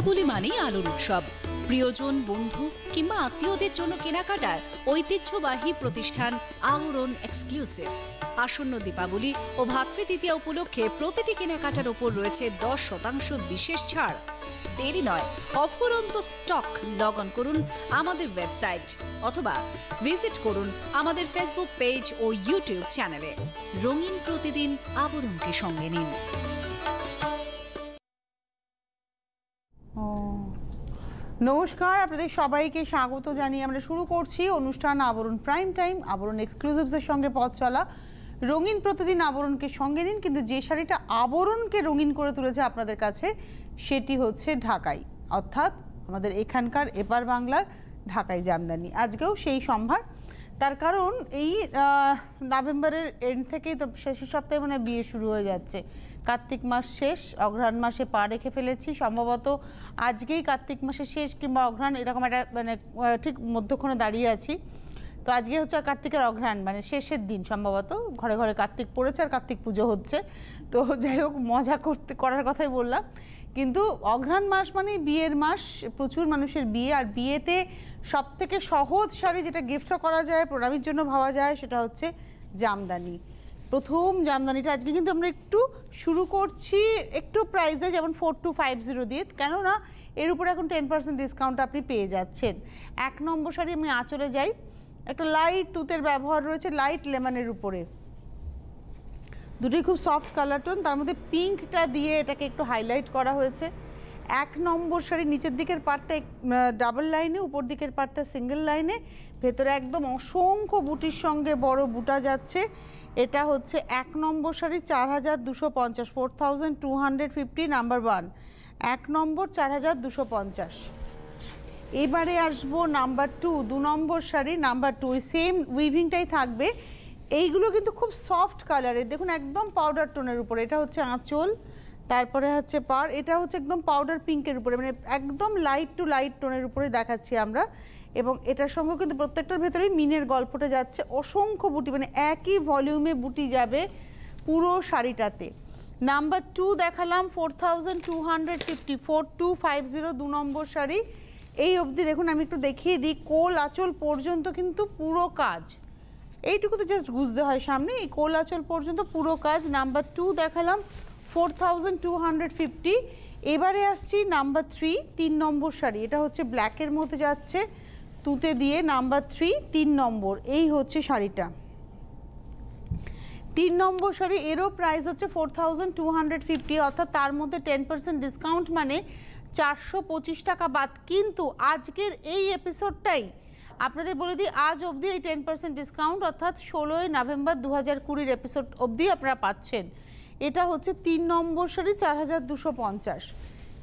দীপাবলি মানেই আলোর উৎসব প্রিয়জন বন্ধু কিংবা আত্মীয়দের জন্য কেনাকাটার ঐতিহ্যবাহী প্রতিষ্ঠান আলোড়ন এক্সক্লুসিভ আসন্ন দীপাবলি ও ভাতৃদ্বিতীয়া উপলক্ষে প্রতিটি কেনাকাটার ওপর রয়েছে দশ শতাংশ বিশেষ ছাড় দেরি নয় অফুরন্ত স্টক লগ করুন আমাদের ওয়েবসাইট অথবা ভিজিট করুন আমাদের ফেসবুক পেজ ও ইউটিউব চ্যানেলে রঙিন প্রতিদিন আবরণকে সঙ্গে নিন নমস্কার আপনাদের সবাইকে স্বাগত জানিয়ে আমরা শুরু করছি অনুষ্ঠান আবরণ প্রাইম টাইম আবরণ এক্সক্লুসিভসের সঙ্গে পথ চলা রঙিন প্রতিদিন আবরণকে সঙ্গে নিন কিন্তু যে শাড়িটা আবরণকে রঙিন করে তুলেছে আপনাদের কাছে সেটি হচ্ছে ঢাকাই অর্থাৎ আমাদের এখানকার এপার বাংলার ঢাকাই জামদানি আজকেও সেই সম্ভার তার কারণ এই নভেম্বরের এন্ড থেকেই তো শেষ সপ্তাহে মানে বিয়ে শুরু হয়ে যাচ্ছে কার্তিক মাস শেষ অঘ্রাণ মাসে পা রেখে ফেলেছি সম্ভবত আজকেই কার্তিক মাসের শেষ কিংবা অঘ্রাণ এরকম একটা মানে ঠিক মধ্যক্ষণে দাঁড়িয়ে আছি তো আজকে হচ্ছে কার্তিকের অঘ্রাণ মানে শেষের দিন সম্ভবত ঘরে ঘরে কার্তিক পড়েছে আর কার্তিক পুজো হচ্ছে তো যাই হোক মজা করতে করার কথাই বললাম কিন্তু অঘ্রাণ মাস মানে বিয়ের মাস প্রচুর মানুষের বিয়ে আর বিয়েতে সব থেকে সহজ শাড়ি যেটা গিফটও করা যায় প্রণামীর জন্য ভাবা যায় সেটা হচ্ছে জামদানি প্রথম জামদানিটা আজকে কিন্তু আমরা একটু শুরু করছি একটু প্রাইসে যেমন ফোর টু ফাইভ জিরো দিয়ে কেননা এর উপরে এখন টেন পার্সেন্ট ডিসকাউন্ট আপনি পেয়ে যাচ্ছেন এক নম্বর শাড়ি আমি আঁচলে যাই একটা লাইট তুতের ব্যবহার রয়েছে লাইট লেমনের উপরে দুটোই খুব সফট কালার টোন তার মধ্যে পিঙ্কটা দিয়ে এটাকে একটু হাইলাইট করা হয়েছে এক নম্বর শাড়ি নিচের দিকের পার্টটা ডাবল লাইনে উপর দিকের পার্টটা সিঙ্গেল লাইনে ভেতরে একদম অসংখ্য বুটির সঙ্গে বড় বুটা যাচ্ছে এটা হচ্ছে এক নম্বর শাড়ি চার হাজার দুশো পঞ্চাশ four thousand two hundred fifty number one এক নম্বর চার হাজার দুশো পঞ্চাশ এবারে আসবো নাম্বার টু দু নম্বর শাড়ি নাম্বার টু সেম উইভিংটাই থাকবে এইগুলো কিন্তু খুব সফট কালারের দেখুন একদম পাউডার টোনের উপরে এটা হচ্ছে আঁচল তারপরে হচ্ছে পার এটা হচ্ছে একদম পাউডার পিঙ্কের উপরে মানে একদম লাইট টু লাইট টোনের উপরে দেখাচ্ছি আমরা এবং এটার সঙ্গে কিন্তু প্রত্যেকটার ভেতরেই মিনের গল্পটা যাচ্ছে অসংখ্য বুটি মানে একই ভলিউমে বুটি যাবে পুরো শাড়িটাতে নাম্বার টু দেখালাম four two hundred fifty four two five zero দু নম্বর শাড়ি এই অবধি দেখুন আমি একটু দেখিয়ে দিই কোল আঁচল পর্যন্ত কিন্তু পুরো কাজ এইটুকু তো জাস্ট গুজতে হয় সামনে এই কোল আঁচল পর্যন্ত পুরো কাজ নাম্বার টু দেখালাম ফোর টু হান্ড্রেড ফিফটি এবারে আসছি নাম্বার থ্রি তিন নম্বর শাড়ি এটা হচ্ছে ব্ল্যাকের মধ্যে যাচ্ছে তুতে দিয়ে নাম্বার থ্রি তিন নম্বর এই হচ্ছে শাড়িটা তিন নম্বর শাড়ি এরও প্রাইস হচ্ছে ফোর টু হান্ড্রেড ফিফটি অর্থাৎ তার মধ্যে টেন পার্সেন্ট ডিসকাউন্ট মানে চারশো পঁচিশ টাকা বাদ কিন্তু আজকের এই এপিসোডটাই আপনাদের বলে দিই আজ অবধি এই টেন পার্সেন্ট ডিসকাউন্ট অর্থাৎ ষোলোই নভেম্বর দু হাজার কুড়ির এপিসোড অবধি আপনারা পাচ্ছেন এটা হচ্ছে তিন নম্বর শাড়ি চার হাজার দুশো পঞ্চাশ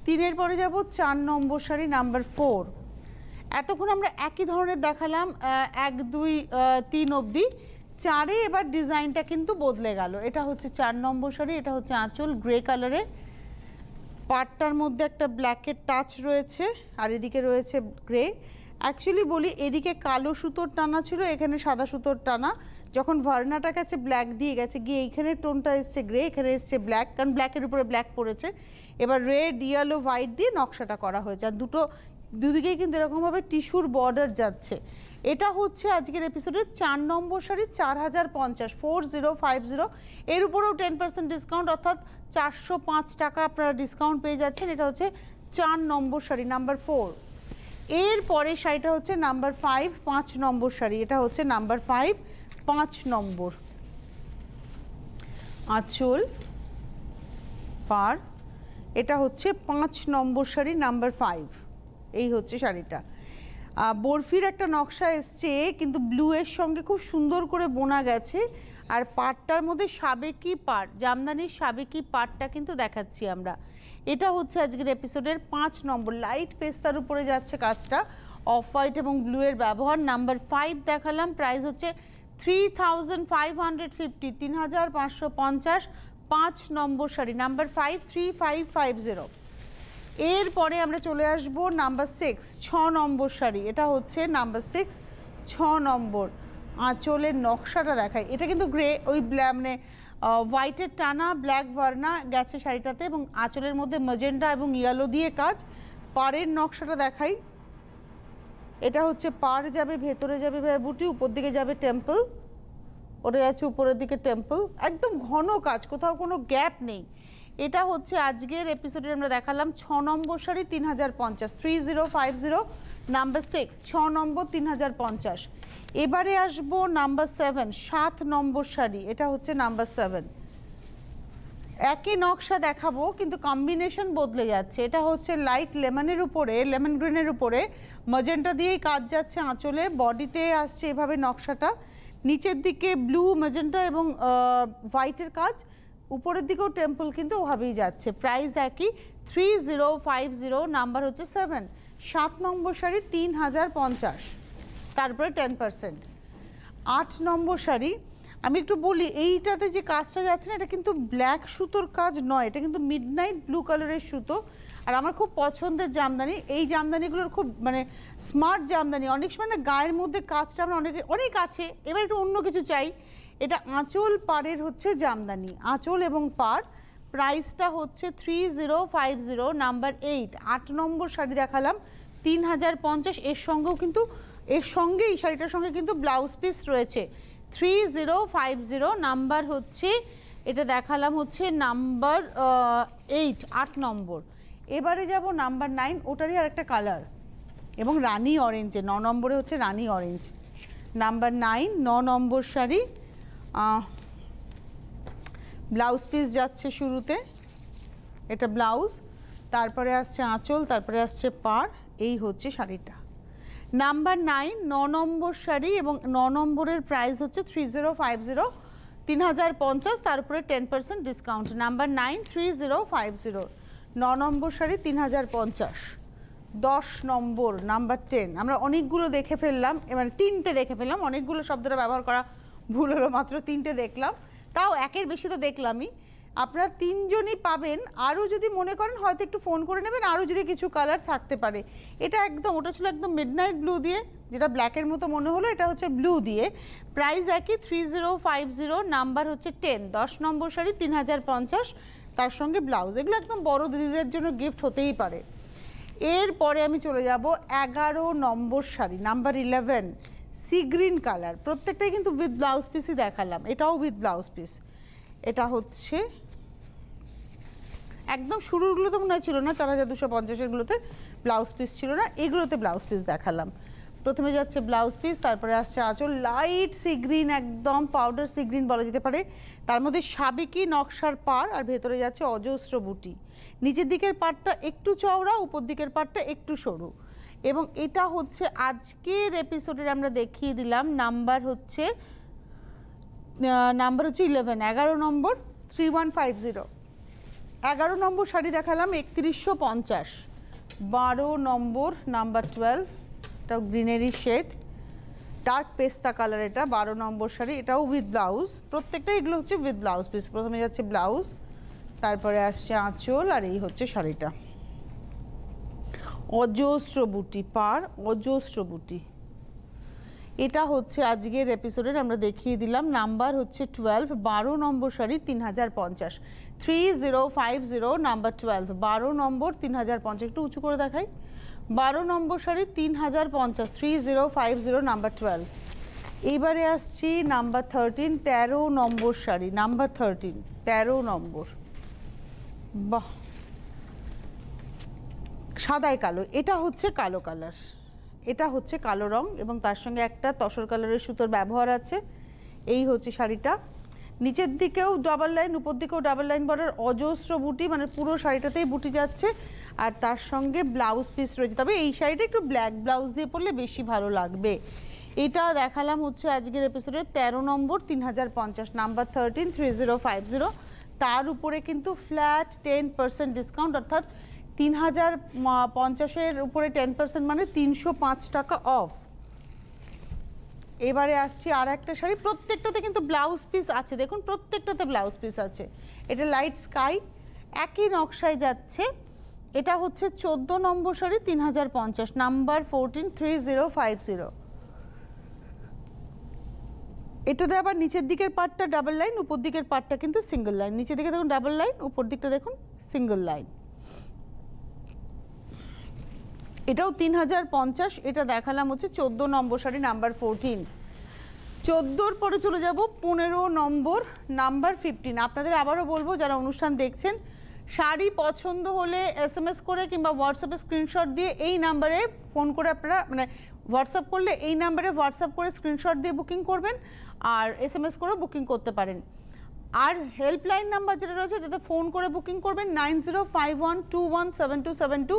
তিনের পরে যাব চার নম্বর শাড়ি নাম্বার ফোর এতক্ষণ আমরা একই ধরনের দেখালাম এক দুই তিন অবধি চারে এবার ডিজাইনটা কিন্তু বদলে গেল এটা হচ্ছে চার নম্বর শাড়ি এটা হচ্ছে আঁচল গ্রে কালারে পাটটার মধ্যে একটা ব্ল্যাকের টাচ রয়েছে আর এদিকে রয়েছে গ্রে অ্যাকচুয়ালি বলি এদিকে কালো সুতোর টানা ছিল এখানে সাদা সুতোর টানা যখন ভার্নাটা গেছে ব্ল্যাক দিয়ে গেছে গিয়ে এইখানে টোনটা এসছে গ্রে এখানে এসছে ব্ল্যাক কারণ ব্ল্যাকের উপরে ব্ল্যাক পড়েছে এবার রেড ইয়েলো হোয়াইট দিয়ে নকশাটা করা হয়েছে আর দুটো দুদিকে কিন্তু এরকমভাবে টিস্যুর বর্ডার যাচ্ছে এটা হচ্ছে আজকের এপিসোডের চার নম্বর শাড়ি চার হাজার পঞ্চাশ ফোর জিরো ফাইভ জিরো এর উপরেও টেন পার্সেন্ট ডিসকাউন্ট অর্থাৎ চারশো পাঁচ টাকা আপনারা ডিসকাউন্ট পেয়ে যাচ্ছেন এটা হচ্ছে চার নম্বর শাড়ি নাম্বার ফোর এর পরে শাড়িটা হচ্ছে নাম্বার ফাইভ পাঁচ নম্বর শাড়ি এটা হচ্ছে নাম্বার ফাইভ পাঁচ নম্বর আঁচল পার এটা হচ্ছে পাঁচ নম্বর শাড়ি নাম্বার ফাইভ এই হচ্ছে শাড়িটা বরফির একটা নকশা এসছে কিন্তু ব্লু এর সঙ্গে খুব সুন্দর করে বোনা গেছে আর পাটটার মধ্যে সাবেকি পাট জামদানির সাবেকি পাটটা কিন্তু দেখাচ্ছি আমরা এটা হচ্ছে আজকের এপিসোডের পাঁচ নম্বর লাইট পেস্তার উপরে যাচ্ছে কাজটা অফ হোয়াইট এবং ব্লু এর ব্যবহার নাম্বার ফাইভ দেখালাম প্রাইস হচ্ছে three thousand five hundred fifty তিন হাজার পাঁচশো পঞ্চাশ পাঁচ নম্বর sari number five three five five zero এরপরে আমরা চলে আসব নাম্বার সিক্স ছ নম্বর শাড়ি এটা হচ্ছে নাম্বার সিক্স ছ নম্বর আঁচলের নকশাটা দেখায় এটা কিন্তু গ্রে ওই মানে হোয়াইটের টানা ব্ল্যাক ভার্না গেছে শাড়িটাতে এবং আঁচলের মধ্যে মজেন্ডা এবং ইয়েলো দিয়ে কাজ পাড়ের নকশাটা দেখাই এটা হচ্ছে পার যাবে ভেতরে যাবে বুটি উপর দিকে যাবে টেম্পল ওটা যাচ্ছে উপরের দিকে টেম্পল একদম ঘন কাজ কোথাও কোনো গ্যাপ নেই এটা হচ্ছে আজকের এপিসোডে আমরা দেখালাম ছ নম্বর শাড়ি তিন হাজার পঞ্চাশ three zero five zero number six ছ নম্বর তিন হাজার পঞ্চাশ এবারে আসবো নাম্বার সেভেন সাত নম্বর শাড়ি এটা হচ্ছে নাম্বার সেভেন একই নকশা দেখাবো কিন্তু কম্বিনেশন বদলে যাচ্ছে এটা হচ্ছে লাইট লেমনের উপরে লেমন গ্রিনের উপরে মজেন্টা দিয়েই কাজ যাচ্ছে আঁচলে বডিতে আসছে এভাবে নকশাটা নিচের দিকে ব্লু মজেন্টা এবং হোয়াইটের কাজ উপরের দিকেও টেম্পল কিন্তু ওভাবেই যাচ্ছে প্রাইস একই three zero five zero number হচ্ছে সেভেন সাত নম্বর শাড়ি তিন হাজার পঞ্চাশ তারপরে টেন পারসেন্ট আট নম্বর শাড়ি আমি একটু বলি এইটাতে যে কাজটা যাচ্ছে না এটা কিন্তু ব্ল্যাক সুতোর কাজ নয় এটা কিন্তু মিড নাইট ব্লু কালারের সুতো আর আমার খুব পছন্দের জামদানি এই জামদানিগুলোর খুব মানে স্মার্ট জামদানি অনেক সময় না গায়ের মধ্যে কাজটা আমরা অনেকে অনেক আছে এবার একটু অন্য কিছু চাই এটা আঁচল পাড়ের হচ্ছে জামদানি আঁচল এবং পাড় প্রাইসটা হচ্ছে three zero five zero number eight আট নম্বর শাড়ি দেখালাম তিন হাজার পঞ্চাশ এর সঙ্গেও কিন্তু এর সঙ্গে এই শাড়িটার সঙ্গে কিন্তু ব্লাউজ পিস রয়েছে three zero five zero number হচ্ছে এটা দেখালাম হচ্ছে নাম্বার এইট আট নম্বর এবারে যাব নাম্বার নাইন ওটারই আর একটা কালার এবং রানি অরেঞ্জে ন নম্বরে হচ্ছে রানি অরেঞ্জ নাম্বার নাইন ন নম্বর শাড়ি ব্লাউজ পিস যাচ্ছে শুরুতে এটা ব্লাউজ তারপরে আসছে আঁচল তারপরে আসছে পার এই হচ্ছে শাড়িটা নাম্বার নাইন ন নম্বর শাড়ি এবং ন নম্বরের প্রাইস হচ্ছে থ্রি জিরো ফাইভ জিরো তিন হাজার পঞ্চাশ তারপরে ten percent discount number nine three zero five zero ন নম্বর শাড়ি তিন হাজার পঞ্চাশ দশ নম্বর নাম্বার টেন আমরা অনেকগুলো দেখে ফেললাম এবার তিনটে দেখে ফেললাম অনেকগুলো শব্দটা ব্যবহার করা ভুল হলো মাত্র তিনটে দেখলাম তাও একের বেশি তো দেখলামই আপনারা তিনজনই পাবেন আরও যদি মনে করেন হয়তো একটু ফোন করে নেবেন আরও যদি কিছু কালার থাকতে পারে এটা একদম ওটা ছিল একদম মিডনাইট ব্লু দিয়ে যেটা ব্ল্যাকের মতো মনে হলো এটা হচ্ছে ব্লু দিয়ে প্রাইস একই three zero five zero number হচ্ছে টেন দশ নম্বর শাড়ি তিন হাজার পঞ্চাশ তার সঙ্গে ব্লাউজ এগুলো একদম বড় দিদিদের জন্য গিফট হতেই পারে এরপরে আমি চলে যাব এগারো নম্বর sari number eleven sea green colour প্রত্যেকটাই কিন্তু উইথ ব্লাউজ পিসই দেখালাম এটাও উইথ ব্লাউজ পিস এটা হচ্ছে একদম শুরুগুলো তো মনে ছিল না চার হাজার দুশো পঞ্চাশেরগুলোতে ব্লাউজ পিস ছিল না এগুলোতে ব্লাউজ পিস দেখালাম প্রথমে যাচ্ছে ব্লাউজ পিস তারপরে আসছে আঁচল লাইট সি গ্রিন একদম পাউডার সি গ্রিন বলা যেতে পারে তার মধ্যে সাবেকি নকশার পার আর ভেতরে যাচ্ছে অজস্র বুটি নিচের দিকের পাটটা একটু চওড়া উপর দিকের পাটটা একটু সরু এবং এটা হচ্ছে আজকের এপিসোডের আমরা দেখিয়ে দিলাম নাম্বার হচ্ছে নাম্বার হচ্ছে ইলেভেন এগারো নম্বর থ্রি ওয়ান ফাইভ জিরো এগারো নম্বর শাড়ি দেখালাম একত্রিশশো পঞ্চাশ বারো নম্বর নাম্বার টুয়েলভ এটা গ্রিনারি শেড ডার্ক পেস্তা কালার এটা বারো নম্বর শাড়ি এটাও উইথ ব্লাউজ প্রত্যেকটা এগুলো হচ্ছে উইথ ব্লাউজ পিস প্রথমে যাচ্ছে ব্লাউজ তারপরে আসছে আঁচল আর এই হচ্ছে শাড়িটা অজস্র বুটি পার অজস্র বুটি এটা হচ্ছে আজকের এপিসোডের আমরা দেখিয়ে দিলাম নাম্বার হচ্ছে টুয়েলভ বারো নম্বর শাড়ি তিন হাজার পঞ্চাশ three zero five zero number twelve বারো নম্বর তিন হাজার পঞ্চাশ একটু উঁচু করে দেখাই বারো নম্বর শাড়ি তিন হাজার পঞ্চাশ three zero five zero number twelve এবারে আসছি নাম্বার থার্টিন তেরো নম্বর শাড়ি নাম্বার থার্টিন তেরো নম্বর বাহ সাদায় কালো এটা হচ্ছে কালো কালার এটা হচ্ছে কালো রং এবং তার সঙ্গে একটা তসর কালারের সুতোর ব্যবহার আছে এই হচ্ছে শাড়িটা নিচের দিকেও ডাবল লাইন উপর দিকেও ডাবল লাইন বর্ডার অজস্র বুটি মানে পুরো শাড়িটাতেই বুটি যাচ্ছে আর তার সঙ্গে ব্লাউজ পিস রয়েছে তবে এই শাড়িটা একটু ব্ল্যাক ব্লাউজ দিয়ে পরলে বেশি ভালো লাগবে এটা দেখালাম হচ্ছে আজকের এপিসোডে ১৩ নম্বর তিন হাজার পঞ্চাশ number thirteen three zero five zero তার উপরে কিন্তু ফ্ল্যাট টেন পার্সেন্ট ডিসকাউন্ট অর্থাৎ তিন হাজার পঞ্চাশের উপরে টেন পার্সেন্ট মানে তিনশো পাঁচ টাকা অফ এবারে আসছি আর একটা শাড়ি প্রত্যেকটাতে কিন্তু ব্লাউজ পিস আছে দেখুন প্রত্যেকটাতে ব্লাউজ পিস আছে এটা লাইট স্কাই একই নকশায় যাচ্ছে এটা হচ্ছে চোদ্দ নম্বর শাড়ি তিন হাজার পঞ্চাশ number fourteen three zero five zero এটাতে আবার নিচের দিকের পার্টটা ডাবল লাইন উপর দিকের পার্টটা কিন্তু সিঙ্গেল লাইন নিচের দিকে দেখুন ডাবল লাইন উপর দিকটা দেখুন সিঙ্গেল লাইন এটাও তিন হাজার পঞ্চাশ এটা দেখালাম হচ্ছে চোদ্দো নম্বর শাড়ি নাম্বার ফোরটিন চোদ্দোর পরে চলে যাব পনেরো নম্বর নাম্বার ফিফটিন আপনাদের আবারও বলবো যারা অনুষ্ঠান দেখছেন শাড়ি পছন্দ হলে এস এম এস করে কিংবা হোয়াটসঅ্যাপে স্ক্রিনশট দিয়ে এই নাম্বারে ফোন করে আপনারা মানে হোয়াটসঅ্যাপ করলে এই নাম্বারে হোয়াটসঅ্যাপ করে স্ক্রিনশট দিয়ে বুকিং করবেন আর এস করে করেও বুকিং করতে পারেন আর হেল্পলাইন নাম্বার যেটা রয়েছে যেটা ফোন করে বুকিং করবেন nine zero five one two one seven two seven two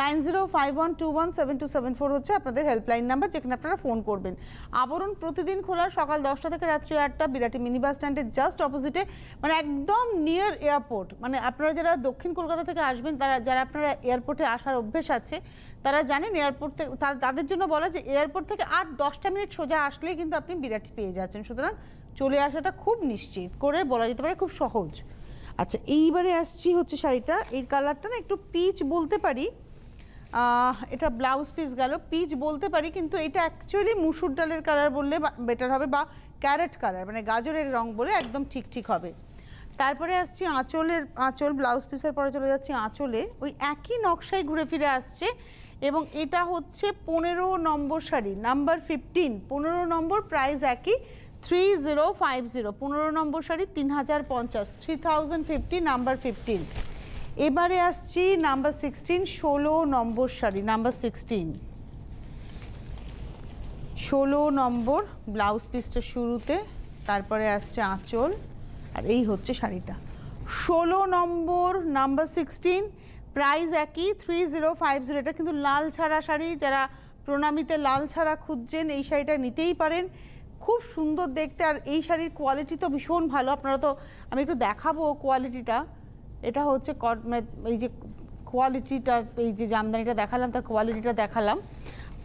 nine zero five one two one seven two seven four হচ্ছে আপনাদের হেল্পলাইন নাম্বার যেখানে আপনারা ফোন করবেন আবরণ প্রতিদিন খোলা সকাল দশটা থেকে রাত্রি আটটা বিরাটি মিনি বাস স্ট্যান্ডের জাস্ট অপোজিটে মানে একদম নিয়ার এয়ারপোর্ট মানে আপনারা যারা দক্ষিণ কলকাতা থেকে আসবেন তারা যারা আপনারা এয়ারপোর্টে আসার অভ্যেস আছে তারা জানেন এয়ারপোর্ট থেকে তাদের জন্য বলা যে এয়ারপোর্ট থেকে আট দশটা মিনিট সোজা আসলেই কিন্তু আপনি বিরাটি পেয়ে যাচ্ছেন সুতরাং চলে আসাটা খুব নিশ্চিত করে বলা যেতে পারে খুব সহজ আচ্ছা এইবারে আসছি হচ্ছে শাড়িটা এর কালারটা না একটু পিচ বলতে পারি এটা ব্লাউজ পিস গেল পিচ বলতে পারি কিন্তু এটা অ্যাকচুয়ালি মুসুর ডালের কালার বললে বেটার হবে বা ক্যারেট কালার মানে গাজরের রং বলে একদম ঠিক ঠিক হবে তারপরে আসছি আঁচলের আঁচল ব্লাউজ পিসের পরে চলে যাচ্ছি আঁচলে ওই একই নকশায় ঘুরে ফিরে আসছে এবং এটা হচ্ছে পনেরো নম্বর শাড়ি নাম্বার ফিফটিন পনেরো নম্বর প্রাইস একই থ্রি জিরো ফাইভ জিরো পনেরো নম্বর শাড়ি তিন হাজার পঞ্চাশ three thousand fifty number fifteen এবারে আসছি নাম্বার সিক্সটিন ষোলো নম্বর শাড়ি নাম্বার সিক্সটিন ষোলো নম্বর ব্লাউজ পিসটা শুরুতে তারপরে আসছে আঁচল আর এই হচ্ছে শাড়িটা ষোলো নম্বর নাম্বার সিক্সটিন প্রাইস একই থ্রি জিরো ফাইভ জিরো এটা কিন্তু লাল ছাড়া শাড়ি যারা প্রণামীতে লাল ছাড়া খুঁজছেন এই শাড়িটা নিতেই পারেন খুব সুন্দর দেখতে আর এই শাড়ির কোয়ালিটি তো ভীষণ ভালো আপনারা তো আমি একটু দেখাবো কোয়ালিটিটা এটা হচ্ছে মানে এই যে কোয়ালিটিটা এই যে জামদানিটা দেখালাম তার কোয়ালিটিটা দেখালাম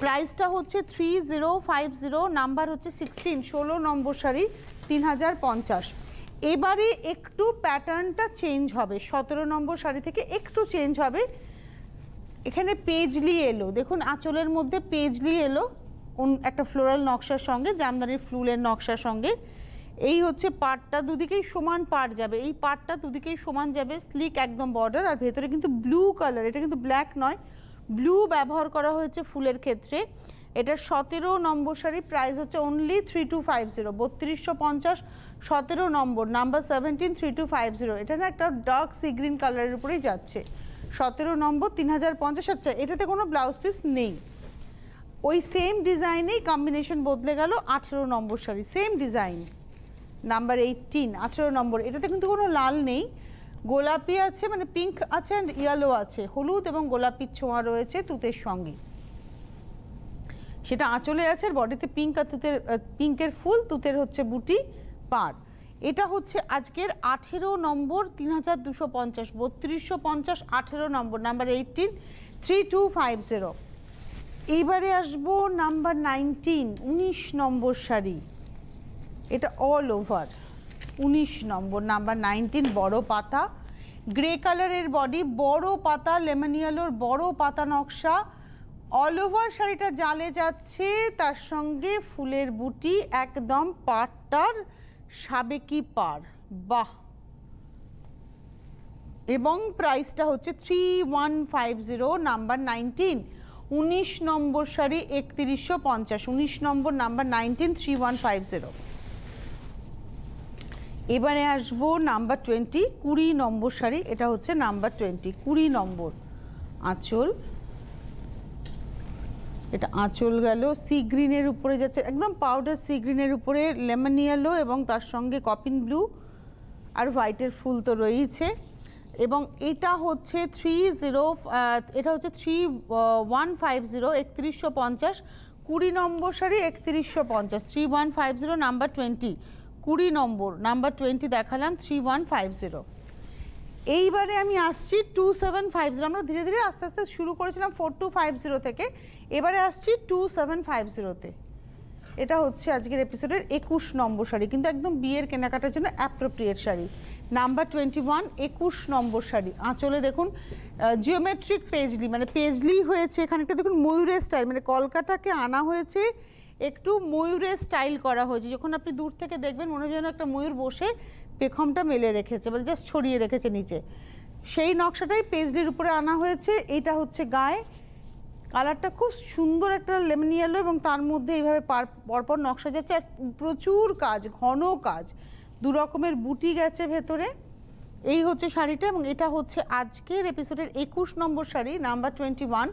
প্রাইসটা হচ্ছে three zero five zero number হচ্ছে সিক্সটিন ষোলো নম্বর শাড়ি তিন হাজার পঞ্চাশ এবারে একটু প্যাটার্নটা চেঞ্জ হবে সতেরো নম্বর শাড়ি থেকে একটু চেঞ্জ হবে এখানে পেজলি এলো দেখুন আঁচলের মধ্যে পেজলি এলো একটা ফ্লোরাল নকশার সঙ্গে জামদানির ফ্লুলের নকশার সঙ্গে এই হচ্ছে পাটটা দুদিকেই সমান পাট যাবে এই পাটটা দুদিকেই সমান যাবে স্লিক একদম বর্ডার আর ভেতরে কিন্তু ব্লু কালার এটা কিন্তু ব্ল্যাক নয় ব্লু ব্যবহার করা হয়েছে ফুলের ক্ষেত্রে এটার সতেরো নম্বর শাড়ি প্রাইস হচ্ছে only three two five zero বত্রিশশো পঞ্চাশ সতেরো নম্বর number seventeen three two five zero এটা না একটা ডার্ক সি গ্রিন কালারের উপরেই যাচ্ছে সতেরো নম্বর তিন হাজার পঞ্চাশ আচ্ছা এটাতে কোনো ব্লাউজ পিস নেই ওই সেম ডিজাইনেই কম্বিনেশন বদলে গেল আঠেরো নম্বর sari same design number eighteen আঠেরো নম্বর এটাতে কিন্তু কোনো লাল নেই গোলাপি আছে মানে পিঙ্ক আছে অ্যান্ড ইয়েলো আছে হলুদ এবং গোলাপির ছোঁয়া রয়েছে তুতের সঙ্গে সেটা আঁচলে আছে আর বডিতে পিঙ্ক আর তুতের পিঙ্কের ফুল তুতের হচ্ছে বুটি পার এটা হচ্ছে আজকের আঠেরো নম্বর তিন হাজার দুশো পঞ্চাশ বত্রিশশো পঞ্চাশ আঠেরো নম্বর number eighteen three two five zero এইবারে আসব নাম্বার নাইনটিন উনিশ নম্বর শাড়ি এটা অল ওভার উনিশ নম্বর নাম্বার নাইনটিন বড় পাতা গ্রে কালারের বডি বড় পাতা লেমনিয়ালোর বড় পাতা নকশা অল ওভার শাড়িটা জালে যাচ্ছে তার সঙ্গে ফুলের বুটি একদম পাটটার সাবেকি পার বাহ এবং প্রাইসটা হচ্ছে three one five zero number nineteen উনিশ নম্বর সারি একত্রিশশো পঞ্চাশ উনিশ নম্বর number nineteen three one five zero এবারে আসবো নাম্বার টোয়েন্টি কুড়ি নম্বর সারি এটা হচ্ছে নাম্বার টোয়েন্টি কুড়ি নম্বর আঁচল এটা আঁচল গেল সি গ্রিনের উপরে যাচ্ছে একদম পাউডার সি গ্রিনের উপরে লেমন ইয়েলো এবং তার সঙ্গে কপিন ব্লু আর হোয়াইটের ফুল তো রয়েইছে এবং এটা হচ্ছে থ্রি জিরো এটা হচ্ছে থ্রি ওয়ান ফাইভ জিরো একত্রিশশো পঞ্চাশ কুড়ি নম্বর শাড়ি একত্রিশশো পঞ্চাশ three one five zero number twenty কুড়ি নম্বর নাম্বার টোয়েন্টি দেখালাম থ্রি ওয়ান ফাইভ জিরো এইবারে আমি আসছি টু সেভেন ফাইভ জিরো আমরা ধীরে ধীরে আস্তে আস্তে শুরু করেছিলাম ফোর টু ফাইভ জিরো থেকে এবারে আসছি টু সেভেন ফাইভ জিরোতে এটা হচ্ছে আজকের এপিসোডের একুশ নম্বর শাড়ি কিন্তু একদম বিয়ের কেনাকাটার জন্য appropriate sari number twenty one একুশ নম্বর শাড়ি আঁচলে দেখুন জিওমেট্রিক পেজলি মানে পেজলি হয়েছে এখানেটা দেখুন ময়ূরের স্টাইল মানে কলকাতাকে আনা হয়েছে একটু ময়ূরের স্টাইল করা হয়েছে যখন আপনি দূর থেকে দেখবেন মনে হয় যেন একটা ময়ূর বসে পেখমটা মেলে রেখেছে মানে জাস্ট ছড়িয়ে রেখেছে নিচে সেই নকশাটাই পেজলির উপরে আনা হয়েছে এটা হচ্ছে গায়ে কালারটা খুব সুন্দর একটা লেমন ইয়েলো এবং তার মধ্যে এইভাবে পরপর নকশা যাচ্ছে আর প্রচুর কাজ ঘন কাজ দু রকমের বুটি গেছে ভেতরে এই হচ্ছে শাড়িটা এবং এটা হচ্ছে আজকের এপিসোডের একুশ নম্বর sari number twenty one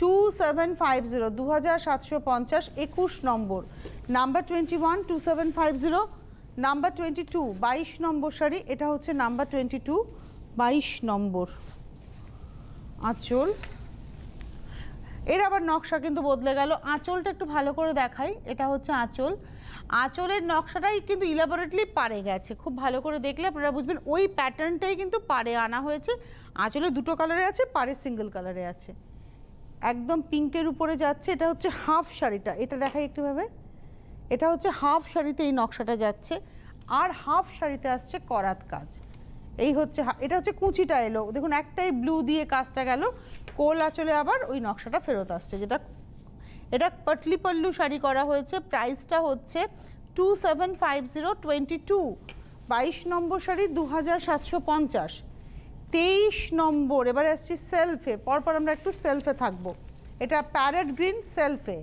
two seven five zero দু হাজার সাতশো পঞ্চাশ একুশ নম্বর number twenty one two seven five zero number twenty two বাইশ নম্বর শাড়ি এটা হচ্ছে নাম্বার টোয়েন্টি টু বাইশ নম্বর আচল এর আবার নকশা কিন্তু বদলে গেল আঁচলটা একটু ভালো করে দেখাই এটা হচ্ছে আঁচল আঁচলের নকশাটাই কিন্তু ইলাবোরেটলি পারে গেছে খুব ভালো করে দেখলে আপনারা বুঝবেন ওই প্যাটার্নটাই কিন্তু পারে আনা হয়েছে আঁচলে দুটো কালারে আছে পারে সিঙ্গেল কালারে আছে একদম পিঙ্কের উপরে যাচ্ছে এটা হচ্ছে হাফ শাড়িটা এটা দেখাই একটুভাবে এটা হচ্ছে হাফ শাড়িতে এই নকশাটা যাচ্ছে আর হাফ শাড়িতে আসছে করাত কাজ এই হচ্ছে এটা হচ্ছে কুচিটা এলো দেখুন একটাই ব্লু দিয়ে কাজটা গেল কোল আঁচলে আবার ওই নকশাটা ফেরত আসছে যেটা এটা পটলি পল্লু শাড়ি করা হয়েছে প্রাইসটা হচ্ছে two seven five zero twenty two বাইশ নম্বর শাড়ি দু হাজার সাতশো পঞ্চাশ তেইশ নম্বর এবার আসছি সেলফে পরপর আমরা একটু সেলফে থাকব এটা প্যারেট গ্রিন সেলফে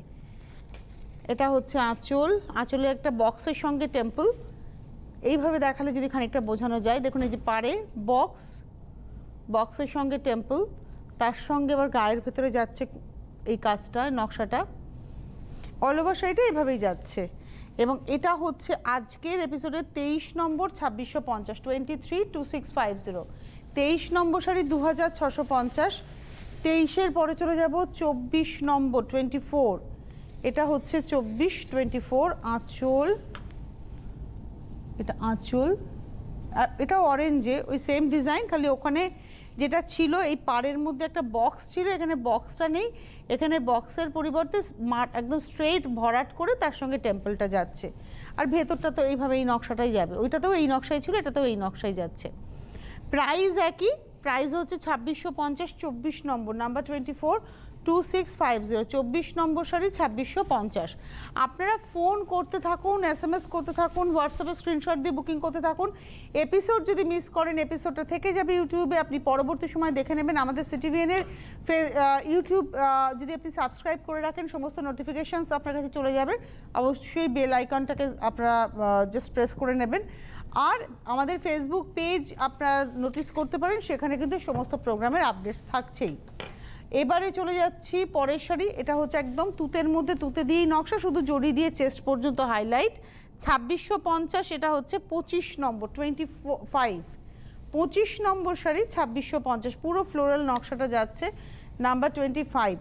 এটা হচ্ছে আঁচল আঁচলে একটা বক্সের সঙ্গে টেম্পল এইভাবে দেখালে যদি খানিকটা বোঝানো যায় দেখুন এই যে পারে বক্স বক্সের সঙ্গে টেম্পল তার সঙ্গে আবার গায়ের ভেতরে যাচ্ছে এই কাজটা নকশাটা অল ওভার এইভাবেই যাচ্ছে এবং এটা হচ্ছে আজকের এপিসোডের তেইশ নম্বর ছাব্বিশশো পঞ্চাশ twenty three two six five zero তেইশ নম্বর শাড়ি দু হাজার ছশো পঞ্চাশ তেইশের পরে চলে যাব চব্বিশ নম্বর টোয়েন্টি ফোর এটা হচ্ছে চব্বিশ টোয়েন্টি ফোর আঁচল এটা আঁচল আর এটা অরেঞ্জে ওই সেম ডিজাইন খালি ওখানে যেটা ছিল এই পাড়ের মধ্যে একটা বক্স ছিল এখানে বক্সটা নেই এখানে বক্সের পরিবর্তে একদম স্ট্রেট ভরাট করে তার সঙ্গে টেম্পলটা যাচ্ছে আর ভেতরটা তো এইভাবে এই নকশাটাই যাবে ওইটাতেও এই নকশাই ছিল এটাতেও এই নকশাই যাচ্ছে প্রাইস একই প্রাইস হচ্ছে ছাব্বিশশো পঞ্চাশ চব্বিশ নম্বর number twenty four two six five zero চব্বিশ নম্বর সারি ছাব্বিশশো পঞ্চাশ আপনারা ফোন করতে থাকুন এস এম এস করতে থাকুন হোয়াটসঅ্যাপে স্ক্রিনশট দিয়ে বুকিং করতে থাকুন এপিসোড যদি মিস করেন এপিসোডটা থেকে যাবে ইউটিউবে আপনি পরবর্তী সময় দেখে নেবেন আমাদের সিটিভিএনের ইউটিউব যদি আপনি সাবস্ক্রাইব করে রাখেন সমস্ত নোটিফিকেশানস আপনার কাছে চলে যাবে অবশ্যই বেল আইকনটাকে আপনারা জাস্ট প্রেস করে নেবেন আর আমাদের ফেসবুক পেজ আপনারা নোটিস করতে পারেন সেখানে কিন্তু সমস্ত প্রোগ্রামের আপডেটস থাকছেই এবারে চলে যাচ্ছি পরের শাড়ি এটা হচ্ছে একদম তুতের মধ্যে তুতে দিয়েই নকশা শুধু জড়ি দিয়ে চেস্ট পর্যন্ত হাইলাইট ছাব্বিশশো পঞ্চাশ এটা হচ্ছে পঁচিশ নম্বর টোয়েন্টি ফাইভ পঁচিশ নম্বর শাড়ি ছাব্বিশশো পঞ্চাশ পুরো ফ্লোরাল নকশাটা যাচ্ছে নাম্বার টোয়েন্টি ফাইভ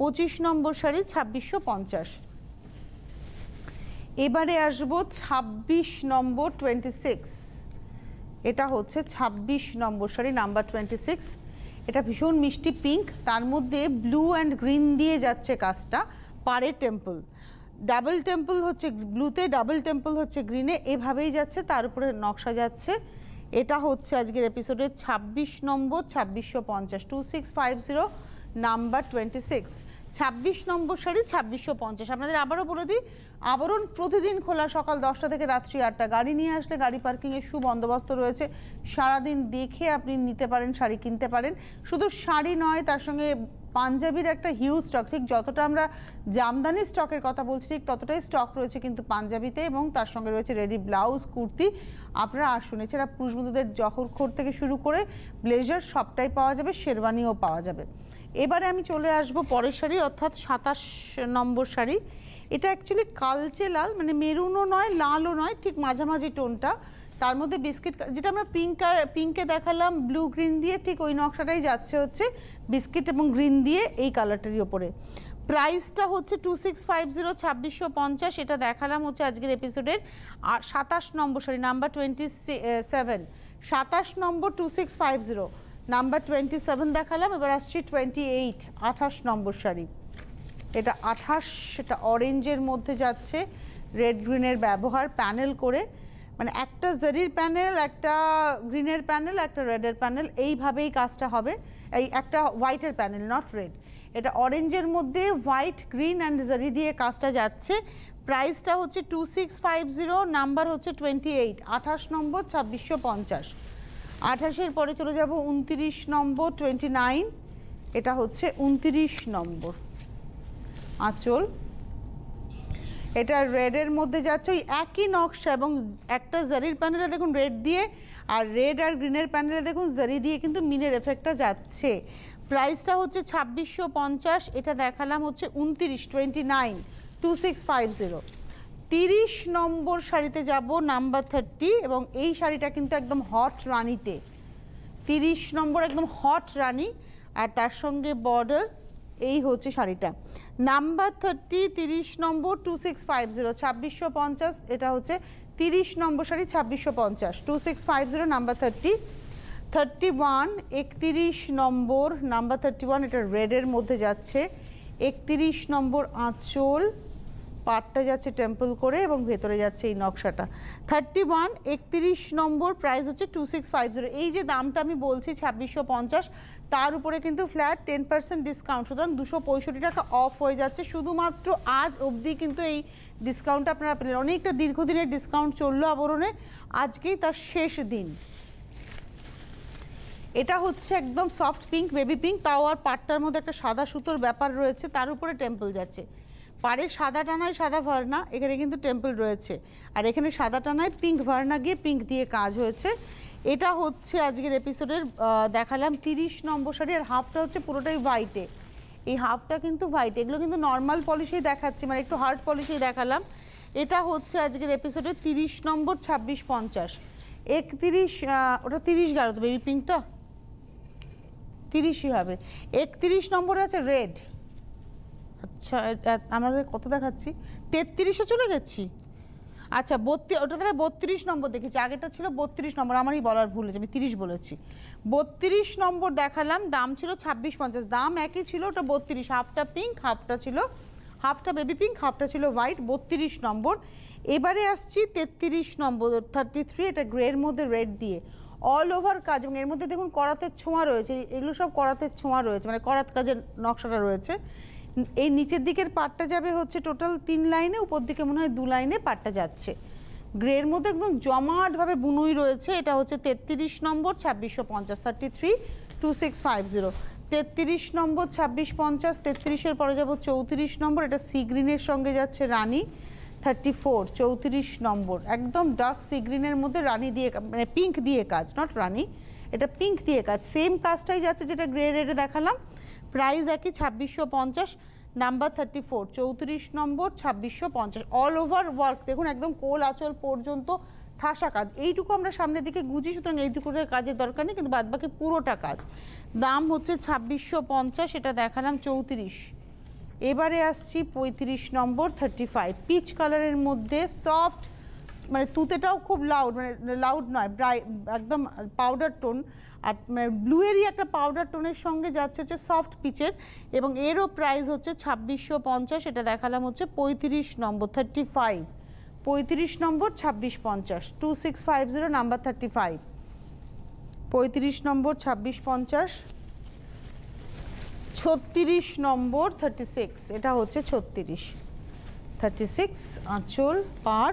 পঁচিশ নম্বর শাড়ি ছাব্বিশশো পঞ্চাশ এবারে আসবো ছাব্বিশ নম্বর টোয়েন্টি সিক্স এটা হচ্ছে ছাব্বিশ নম্বর শাড়ি নাম্বার টোয়েন্টি সিক্স এটা ভীষণ মিষ্টি পিঙ্ক তার মধ্যে ব্লু অ্যান্ড গ্রিন দিয়ে যাচ্ছে কাজটা পারে টেম্পল ডাবল টেম্পল হচ্ছে ব্লুতে ডাবল টেম্পল হচ্ছে গ্রিনে এভাবেই যাচ্ছে তার উপরে নকশা যাচ্ছে এটা হচ্ছে আজকের এপিসোডের ছাব্বিশ নম্বর ছাব্বিশশো পঞ্চাশ two six five zero number twenty six ছাব্বিশ নম্বর শাড়ি ছাব্বিশশো পঞ্চাশ আপনাদের আবারও বলে দিই আবরণ প্রতিদিন খোলা সকাল দশটা থেকে রাত্রি আটটা গাড়ি নিয়ে আসলে গাড়ি পার্কিংয়ের সুবন্দোবস্ত রয়েছে সারাদিন দেখে আপনি নিতে পারেন শাড়ি কিনতে পারেন শুধু শাড়ি নয় তার সঙ্গে পাঞ্জাবির একটা হিউজ স্টক ঠিক যতটা আমরা জামদানি স্টকের কথা বলছি ঠিক ততটাই স্টক রয়েছে কিন্তু পাঞ্জাবিতে এবং তার সঙ্গে রয়েছে রেডি ব্লাউজ কুর্তি আপনারা আসুন এছাড়া পুরুষ বন্ধুদের জহরখোর থেকে শুরু করে ব্লেজার সবটাই পাওয়া যাবে শেরওয়ানিও পাওয়া যাবে এবারে আমি চলে আসব পরের শাড়ি অর্থাৎ সাতাশ নম্বর শাড়ি এটা অ্যাকচুয়ালি কালচে লাল মানে মেরুনও নয় লালও নয় ঠিক মাঝামাঝি টোনটা তার মধ্যে বিস্কিট যেটা আমরা পিঙ্ক আর পিঙ্কে দেখালাম ব্লু গ্রিন দিয়ে ঠিক ওই নকশাটাই যাচ্ছে হচ্ছে বিস্কিট এবং গ্রিন দিয়ে এই কালারটারই ওপরে প্রাইসটা হচ্ছে টু সিক্স ফাইভ জিরো ছাব্বিশশো পঞ্চাশ এটা দেখালাম হচ্ছে আজকের এপিসোডের আর সাতাশ নম্বর সরি নাম্বার টোয়েন্টি সেভেন সাতাশ নম্বর two six five zero number twenty seven দেখালাম এবার আসছি টোয়েন্টি এইট আঠাশ নম্বর শাড়ি এটা আঠাশ সেটা অরেঞ্জের মধ্যে যাচ্ছে রেড গ্রিনের ব্যবহার প্যানেল করে মানে একটা জেরির প্যানেল একটা গ্রিনের প্যানেল একটা রেডের প্যানেল এইভাবেই কাজটা হবে এই একটা হোয়াইটের প্যানেল নট রেড এটা অরেঞ্জের মধ্যে হোয়াইট গ্রিন অ্যান্ড জারি দিয়ে কাজটা যাচ্ছে প্রাইসটা হচ্ছে two six five zero number হচ্ছে টোয়েন্টি এইট আঠাশ নম্বর ছাব্বিশশো পঞ্চাশ আঠাশের পরে চলে যাব উনত্রিশ নম্বর টোয়েন্টি নাইন এটা হচ্ছে উনত্রিশ নম্বর আঁচল এটা রেডের মধ্যে যাচ্ছে ওই একই নকশা এবং একটা জারির প্যানেলে দেখুন রেড দিয়ে আর রেড আর গ্রিনের প্যানেলে দেখুন জারি দিয়ে কিন্তু মিনের এফেক্টটা যাচ্ছে প্রাইসটা হচ্ছে ছাব্বিশশো পঞ্চাশ এটা দেখালাম হচ্ছে উনত্রিশ twenty nine two six five zero তিরিশ নম্বর শাড়িতে যাব নাম্বার থার্টি এবং এই শাড়িটা কিন্তু একদম হট রানিতে তিরিশ নম্বর একদম হট রানি আর তার সঙ্গে বর্ডার এই হচ্ছে শাড়িটা নাম্বার থার্টি তিরিশ নম্বর টু সিক্স ফাইভ জিরো ছাব্বিশশো পঞ্চাশ এটা হচ্ছে তিরিশ নম্বর শাড়ি ছাব্বিশশো পঞ্চাশ two six five zero number thirty thirty one একতিরিশ নম্বর নাম্বার থার্টি ওয়ান এটা রেডের মধ্যে যাচ্ছে একতিরিশ নম্বর আঁচল পাটটা যাচ্ছে টেম্পল করে এবং ভেতরে যাচ্ছে এই নকশাটা থার্টি ওয়ান একত্রিশ নম্বর প্রাইস হচ্ছে টু সিক্স ফাইভ জিরো এই যে দামটা আমি বলছি ছাব্বিশশো পঞ্চাশ তার উপরে কিন্তু ফ্ল্যাট টেন পার্সেন্ট ডিসকাউন্ট সুতরাং দুশো পঁয়ষট্টি টাকা অফ হয়ে যাচ্ছে শুধুমাত্র আজ অবধি কিন্তু এই ডিসকাউন্টটা আপনারা পেলেন অনেকটা দীর্ঘদিনের ডিসকাউন্ট চললো আবরণে আজকেই তার শেষ দিন এটা হচ্ছে একদম সফট পিঙ্ক বেবি পিঙ্ক তাও আর পাটটার মধ্যে একটা সাদা সুতোর ব্যাপার রয়েছে তার উপরে টেম্পল যাচ্ছে পারে সাদা টানায় সাদা ভার্না এখানে কিন্তু টেম্পল রয়েছে আর এখানে সাদা টানায় পিঙ্ক ভার্না গিয়ে পিঙ্ক দিয়ে কাজ হয়েছে এটা হচ্ছে আজকের এপিসোডের দেখালাম তিরিশ নম্বর শাড়ি আর হাফটা হচ্ছে পুরোটাই হোয়াইটে এই হাফটা কিন্তু হোয়াইট এগুলো কিন্তু নর্মাল পলিশি দেখাচ্ছি মানে একটু হার্ড পলিশি দেখালাম এটা হচ্ছে আজকের এপিসোডের তিরিশ নম্বর ছাব্বিশ পঞ্চাশ একত্রিশ ওটা তিরিশ গেল তো বেবি পিঙ্কটা তিরিশই হবে একত্রিশ নম্বর আছে রেড আচ্ছা আমাদের কত দেখাচ্ছি তেত্রিশে চলে যাচ্ছি আচ্ছা বত্রিশ ওটা তাহলে বত্রিশ নম্বর দেখেছি আগেটা ছিল বত্রিশ নম্বর আমারই বলার ভুল হয়েছে আমি তিরিশ বলেছি বত্রিশ নম্বর দেখালাম দাম ছিল ছাব্বিশ পঞ্চাশ দাম একই ছিল ওটা বত্রিশ হাফটা পিঙ্ক হাফটা ছিল হাফটা বেবি পিঙ্ক হাফটা ছিল হোয়াইট বত্রিশ নম্বর এবারে আসছি তেত্রিশ নম্বর থার্টি থ্রি এটা গ্রের মধ্যে রেড দিয়ে অল ওভার কাজ এবং এর মধ্যে দেখুন করাতের ছোঁয়া রয়েছে এগুলো সব করাতের ছোঁয়া রয়েছে মানে করাত কাজের নকশাটা রয়েছে এই নিচের দিকের পাটটা যাবে হচ্ছে টোটাল তিন লাইনে উপর দিকে মনে হয় দু লাইনে পাটটা যাচ্ছে গ্রের মধ্যে একদম জমাটভাবে বুনুই রয়েছে এটা হচ্ছে তেত্রিশ নম্বর ছাব্বিশশো পঞ্চাশ thirty three two six five zero তেত্রিশ নম্বর ছাব্বিশ পঞ্চাশ তেত্রিশের পরে যাবো চৌত্রিশ নম্বর এটা সি গ্রিনের সঙ্গে যাচ্ছে রানী থার্টি ফোর চৌত্রিশ নম্বর একদম ডার্ক সি গ্রিনের মধ্যে রানী দিয়ে মানে পিঙ্ক দিয়ে কাজ নট রানী এটা পিঙ্ক দিয়ে কাজ সেম কাজটাই যাচ্ছে যেটা গ্রে রেডে দেখালাম প্রাইস একই ছাব্বিশশো পঞ্চাশ নাম্বার থার্টি ফোর চৌত্রিশ নম্বর ছাব্বিশশো পঞ্চাশ অল ওভার ওয়ার্ক দেখুন একদম কোল আঁচল পর্যন্ত ঠাসা কাজ এইটুকু আমরা সামনের দিকে গুজি সুতরাং এইটুকু কাজের দরকার নেই কিন্তু বাদবাকি পুরোটা কাজ দাম হচ্ছে ছাব্বিশশো পঞ্চাশ এটা দেখালাম চৌত্রিশ এবারে আসছি পঁয়ত্রিশ নম্বর থার্টি ফাইভ পিচ কালারের মধ্যে সফট মানে তুতেটাও খুব লাউড মানে লাউড নয় ব্রাই একদম পাউডার টোন ব্লু মানে এরই একটা পাউডার টোনের সঙ্গে যাচ্ছে হচ্ছে সফট পিচের এবং এরও প্রাইস হচ্ছে ছাব্বিশশো পঞ্চাশ এটা দেখালাম হচ্ছে পঁয়ত্রিশ নম্বর থার্টি ফাইভ পঁয়ত্রিশ নম্বর ছাব্বিশ পঞ্চাশ two six five zero number thirty five পঁয়ত্রিশ নম্বর ছাব্বিশ পঞ্চাশ ছত্রিশ নম্বর থার্টি সিক্স এটা হচ্ছে ছত্রিশ থার্টি সিক্স আঁচল পার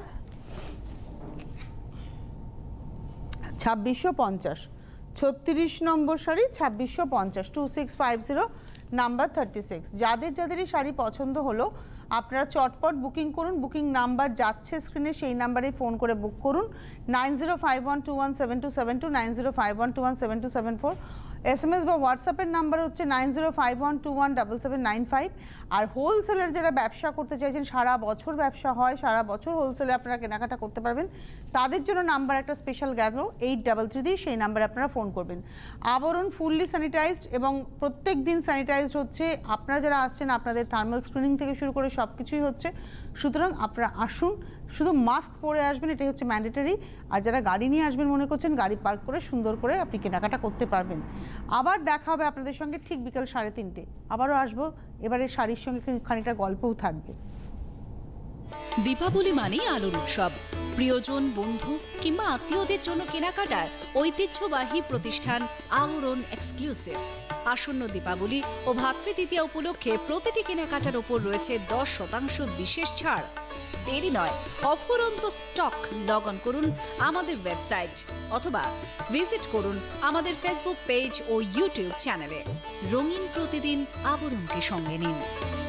ছাব্বিশশো পঞ্চাশ ছত্রিশ নম্বর শাড়ি ছাব্বিশশো পঞ্চাশ two six five zero number thirty six যাদের যাদেরই শাড়ি পছন্দ হলো আপনারা চটপট বুকিং করুন বুকিং নাম্বার যাচ্ছে স্ক্রিনে সেই নাম্বারে ফোন করে বুক করুন nine zero five one two one seven two seven two nine zero five one two one seven two seven four S M S বা হোয়াটসঅ্যাপের নাম্বার হচ্ছে nine zero five one two one double seven nine five আর হোলসেলের যারা ব্যবসা করতে চাইছেন সারা বছর ব্যবসা হয় সারা বছর হোলসেলে আপনারা কেনাকাটা করতে পারবেন তাদের জন্য নাম্বার একটা স্পেশাল গেল এইট ডাবল থ্রি দিয়ে সেই নাম্বারে আপনারা ফোন করবেন আবরণ ফুললি স্যানিটাইজড এবং প্রত্যেক দিন স্যানিটাইজড হচ্ছে আপনারা যারা আসছেন আপনাদের থার্মাল স্ক্রিনিং থেকে শুরু করে সব কিছুই হচ্ছে সুতরাং আপনারা আসুন শুধু মাস্ক পরে আসবেন এটাই হচ্ছে ম্যান্ডেটারি আর যারা গাড়ি নিয়ে আসবেন মনে করছেন গাড়ি পার্ক করে সুন্দর করে আপনি কেনাকাটা করতে পারবেন আবার দেখা হবে আপনাদের সঙ্গে ঠিক বিকাল সাড়ে তিনটে আবারও আসবো এবারে শাড়ির সঙ্গে খানিকটা গল্পও থাকবে দীপাবলি মানেই আলোর উৎসব প্রিয়জন বন্ধু কিংবা আত্মীয়দের জন্য কেনাকাটার ঐতিহ্যবাহী প্রতিষ্ঠান আওরণ এক্সক্লুসিভ আসন্ন দীপাবলি ও ভাতৃদ্বিতীয়া উপলক্ষে প্রতিটি কেনাকাটার ওপর রয়েছে দশ শতাংশ বিশেষ ছাড় দেরি নয় অফুরন্ত স্টক লগ করুন আমাদের ওয়েবসাইট অথবা ভিজিট করুন আমাদের ফেসবুক পেজ ও ইউটিউব চ্যানেলে রঙিন প্রতিদিন আবরণকে সঙ্গে নিন